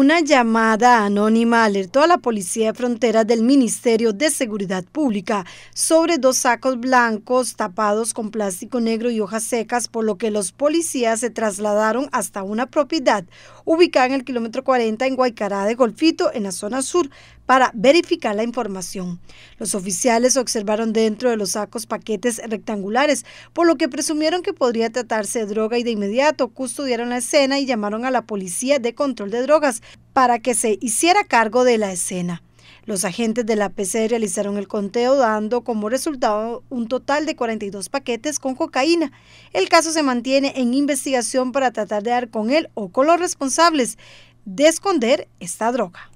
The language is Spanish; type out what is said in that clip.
Una llamada anónima alertó a la Policía de Fronteras del Ministerio de Seguridad Pública sobre dos sacos blancos tapados con plástico negro y hojas secas, por lo que los policías se trasladaron hasta una propiedad ubicada en el kilómetro 40 en Guaycará de Golfito, en la zona sur, para verificar la información. Los oficiales observaron dentro de los sacos paquetes rectangulares, por lo que presumieron que podría tratarse de droga y de inmediato custodiaron la escena y llamaron a la policía de control de drogas para que se hiciera cargo de la escena. Los agentes de la PC realizaron el conteo dando como resultado un total de 42 paquetes con cocaína. El caso se mantiene en investigación para tratar de dar con él o con los responsables de esconder esta droga.